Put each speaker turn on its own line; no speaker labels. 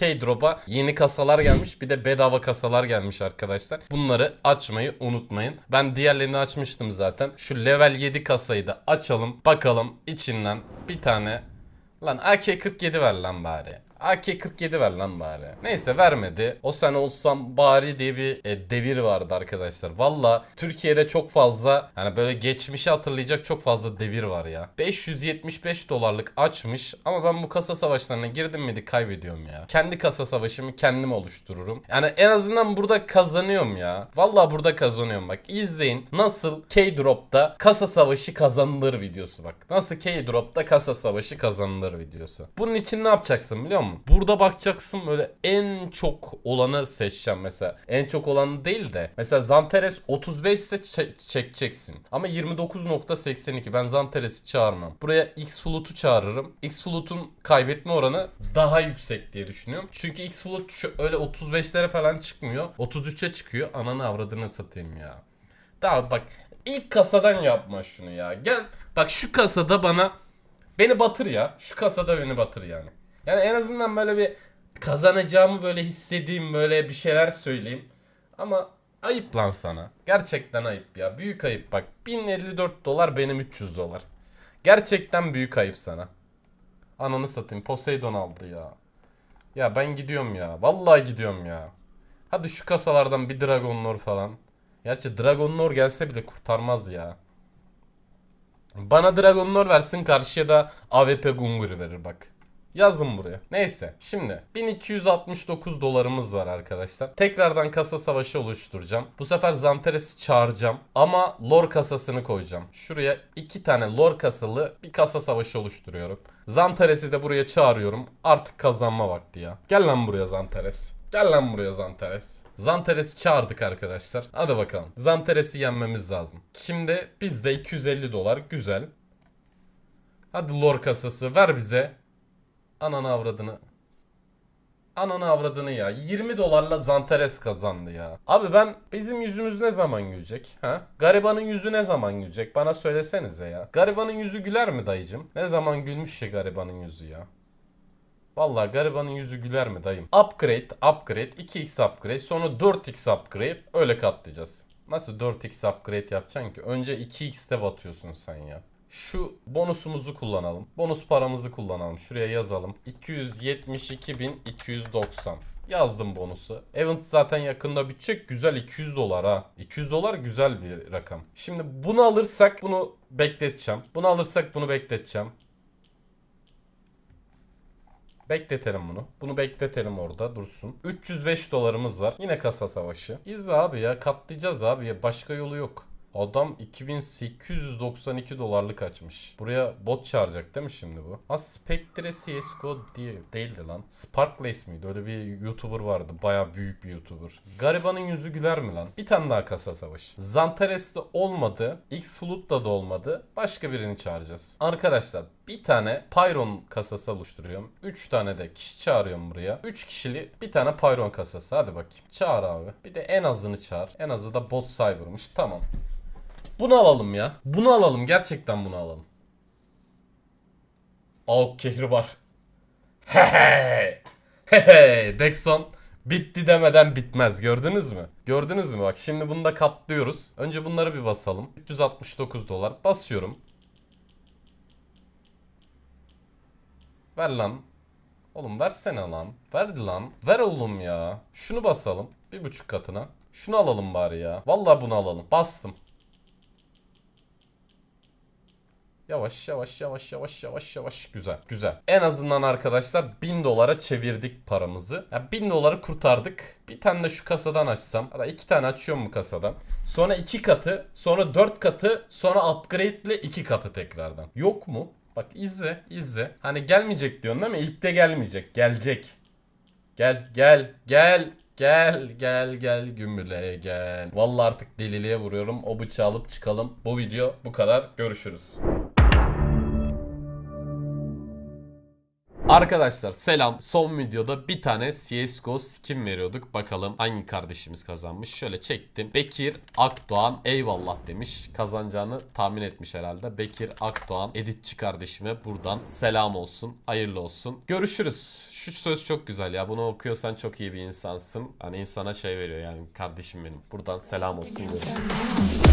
K Keydrop'a yeni kasalar gelmiş. Bir de bedava kasalar gelmiş arkadaşlar. Bunları açmayı unutmayın. Ben diğerlerini açmıştım zaten. Şu level 7 kasayı da açalım. Bakalım içinden bir tane. Lan AK-47 ver lan bari. AK-47 ver lan bari. Neyse vermedi. O sene olsam bari diye bir e, devir vardı arkadaşlar. Valla Türkiye'de çok fazla hani böyle geçmişi hatırlayacak çok fazla devir var ya. 575 dolarlık açmış ama ben bu kasa savaşlarına girdim miydi kaybediyorum ya. Kendi kasa savaşımı kendim oluştururum. Yani en azından burada kazanıyorum ya. Valla burada kazanıyorum bak. izleyin nasıl K-Drop'ta kasa savaşı kazanılır videosu bak. Nasıl K-Drop'ta kasa savaşı kazanılır videosu. Bunun için ne yapacaksın biliyor musun? mı? Burada bakacaksın böyle en çok olanı seçeceğim mesela. En çok olanı değil de mesela Zanteres 35 ise çekeceksin. Ama 29.82 ben Zanteres'i çağırmam. Buraya X Float'u çağırırım. X Float'un kaybetme oranı daha yüksek diye düşünüyorum. Çünkü X Float öyle 35'lere falan çıkmıyor. 33'e çıkıyor. Ananı avradını satayım ya. Daha bak ilk kasadan yapma şunu ya. Gel bak şu kasada bana beni batır ya. Şu kasada beni batır yani. Yani en azından böyle bir kazanacağımı böyle hissettiğim böyle bir şeyler söyleyeyim. Ama ayıp lan sana. Gerçekten ayıp ya. Büyük ayıp bak. 1054 dolar benim 300 dolar. Gerçekten büyük ayıp sana. Ananı satayım. Poseidon aldı ya. Ya ben gidiyorum ya. Vallahi gidiyorum ya. Hadi şu kasalardan bir Dragon Lore falan. Gerçi Dragon Lore gelse bile kurtarmaz ya. Bana Dragon Lore versin karşıya da AWP Gungur verir bak. Yazın buraya. Neyse şimdi 1269 dolarımız var arkadaşlar. Tekrardan kasa savaşı oluşturacağım. Bu sefer Zanteres'i çağıracağım ama lor kasasını koyacağım. Şuraya iki tane lor kasalı bir kasa savaşı oluşturuyorum. Zanteres'i de buraya çağırıyorum. Artık kazanma vakti ya. Gel lan buraya Zanteres. Gel lan buraya Zanteres. Zanteres'i çağırdık arkadaşlar. Hadi bakalım. Zanteres'i yenmemiz lazım. Şimdi bizde 250 dolar. Güzel. Hadi lor kasası ver bize. Ananı avradını. Ananı avradını ya. 20 dolarla Zantares kazandı ya. Abi ben bizim yüzümüz ne zaman gülecek? Ha? Garibanın yüzü ne zaman gülecek? Bana söylesenize ya. Garibanın yüzü güler mi dayıcım? Ne zaman gülmüş ki garibanın yüzü ya? Vallahi garibanın yüzü güler mi dayım? Upgrade, upgrade, 2x upgrade, sonra 4x upgrade öyle katlayacağız. Nasıl 4x upgrade yapacaksın ki? Önce 2x'te batıyorsun sen ya şu bonusumuzu kullanalım. Bonus paramızı kullanalım. Şuraya yazalım. 272.290 yazdım bonusu. Event zaten yakında bitecek. Güzel 200 dolar ha. 200 dolar güzel bir rakam. Şimdi bunu alırsak bunu bekleteceğim. Bunu alırsak bunu bekleteceğim. Bekletelim bunu. Bunu bekletelim orada dursun. 305 dolarımız var. Yine kasa savaşı. İzle abi ya katlayacağız abi ya. Başka yolu yok. Adam 2892 dolarlık açmış. Buraya bot çağıracak değil mi şimdi bu? Ha Spectre CSGO diye değildi lan. Sparkless miydi? Öyle bir YouTuber vardı. Baya büyük bir YouTuber. Garibanın yüzü güler mi lan? Bir tane daha kasa savaş. de olmadı. X-Flood'da da olmadı. Başka birini çağıracağız. Arkadaşlar bir tane Pyron kasası oluşturuyorum. 3 tane de kişi çağırıyorum buraya. 3 kişili bir tane Pyron kasası. Hadi bakayım. Çağır abi. Bir de en azını çağır. En azı da bot cyber'mış. Tamam. Bunu alalım ya. Bunu alalım. Gerçekten bunu alalım. Auk kehribar. Hehe. Hehe. Dexon. Bitti demeden bitmez gördünüz mü? Gördünüz mü bak şimdi bunu da katlıyoruz. Önce bunları bir basalım. 369 dolar basıyorum. Ver lan. Oğlum versene lan. Ver lan. Ver oğlum ya. Şunu basalım. Bir buçuk katına. Şunu alalım bari ya. Vallahi bunu alalım. Bastım. Yavaş yavaş yavaş yavaş yavaş yavaş güzel güzel. En azından arkadaşlar 1000 dolara çevirdik paramızı. Ya yani 1000 doları kurtardık. Bir tane de şu kasadan açsam. Ya da iki tane açıyorum bu kasadan. Sonra iki katı sonra dört katı sonra upgrade ile iki katı tekrardan. Yok mu? Bak izle izle. Hani gelmeyecek diyorsun değil mi? İlk de gelmeyecek. Gelecek. Gel gel gel. Gel gel gel gümrüğe gel. Vallahi artık deliliğe vuruyorum. O bıçağı alıp çıkalım. Bu video bu kadar. Görüşürüz. Arkadaşlar selam. Son videoda bir tane CSGO skin veriyorduk. Bakalım hangi kardeşimiz kazanmış. Şöyle çektim. Bekir Akdoğan eyvallah demiş. Kazanacağını tahmin etmiş herhalde. Bekir Akdoğan editçi kardeşime buradan selam olsun. Hayırlı olsun. Görüşürüz. Şu söz çok güzel ya. Bunu okuyorsan çok iyi bir insansın. Hani insana şey veriyor yani kardeşim benim. Buradan selam olsun. Görüşürüz.